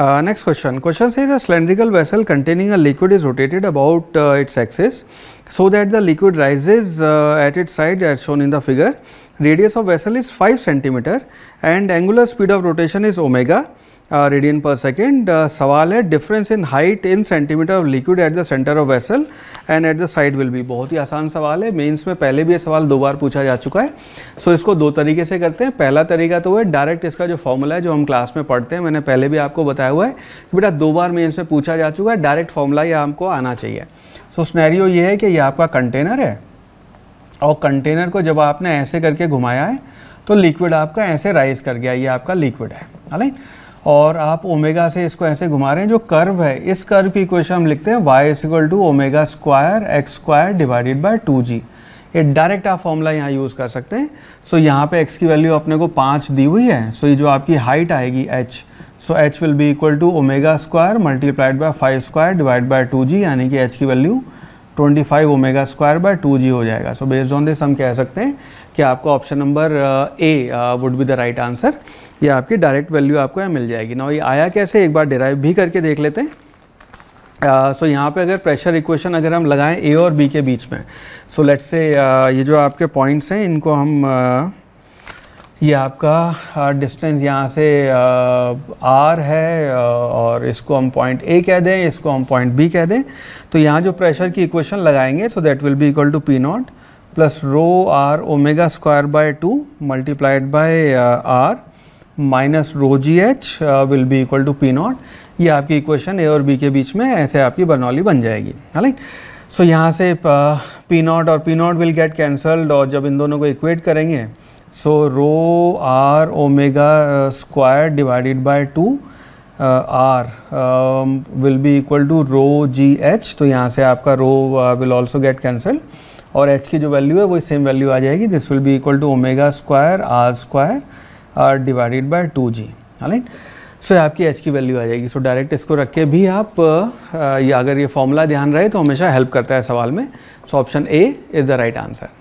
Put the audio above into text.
Uh, next question. Question says a cylindrical vessel containing a liquid is rotated about uh, its axis so that the liquid rises uh, at its side as shown in the figure. Radius of vessel is 5 centimeter and angular speed of rotation is omega radian per second सवाल है difference in height in centimetre of liquid at the centre of vessel and at the side will भी बहुत ही आसान सवाल है mains में पहले भी ये सवाल दो बार पूछा जा चुका है सो so, इसको दो तरीके से करते हैं पहला तरीका तो है डायरेक्ट इसका जो फॉर्मूला है जो हम क्लास में पढ़ते हैं मैंने पहले भी आपको बताया हुआ है कि बेटा दो बार मेन्स में पूछा जा चुका है डायरेक्ट फॉर्मूला ये आपको आना चाहिए सो so, स्नैरियो ये है कि ये आपका कंटेनर है और कंटेनर को जब आपने ऐसे करके घुमाया है तो लिक्विड आपका ऐसे राइज कर गया ये आपका लिक्विड है राइट और आप ओमेगा से इसको ऐसे घुमा रहे हैं जो कर्व है इस कर्व की इक्वेशन हम लिखते हैं Y is equal to omega square X square divided by two G ये डायरेक्ट आप फॉर्मूला यहाँ यूज़ कर सकते हैं सो so, यहाँ पे एक्स की वैल्यू अपने को पाँच दी हुई है सो so, ये जो आपकी हाइट आएगी H so H will be equal to omega square multiplied by five square divide by two G यानी कि एच की value twenty five omega square by two G हो जाएगा सो बेस्ड ऑन दिस हम कह सकते हैं कि आपका option number A would be the right answer ये आपकी डायरेक्ट वैल्यू आपको यहाँ मिल जाएगी ना ये आया कैसे एक बार डिराइव भी करके देख लेते हैं सो uh, so यहाँ पे अगर प्रेशर इक्वेशन अगर हम लगाएं ए और बी के बीच में सो लेट्स से ये जो आपके पॉइंट्स हैं इनको हम uh, ये आपका डिस्टेंस यहाँ से आर है और इसको हम पॉइंट ए कह दें इसको हम पॉइंट बी कह दें तो यहाँ जो प्रेशर की इक्वेशन लगाएंगे so that will be equal to P not plus rho R omega square by two multiplied by R minus rho G H will be equal to P not ये आपकी equation ए और B के बीच में ऐसे आपकी बनौली बन जाएगी राइट सो यहाँ से पी नॉट और P not will get cancelled और जब इन दोनों को इक्वेट करेंगे so rho R omega square divided by two R will be equal to rho G H तो यहाँ से आपका rho will also get cancel और एच की जो वैल्यू है वो सेम वैल्यू आ जाएगी this will be equal to omega square R square R divided by two G right so आपकी एच की वैल्यू आ जाएगी सो so, डायरेक्ट इसको रख के भी आप uh, uh, या अगर ये फॉर्मूला ध्यान रहे तो हमेशा हेल्प करता है सवाल में so option A is the right answer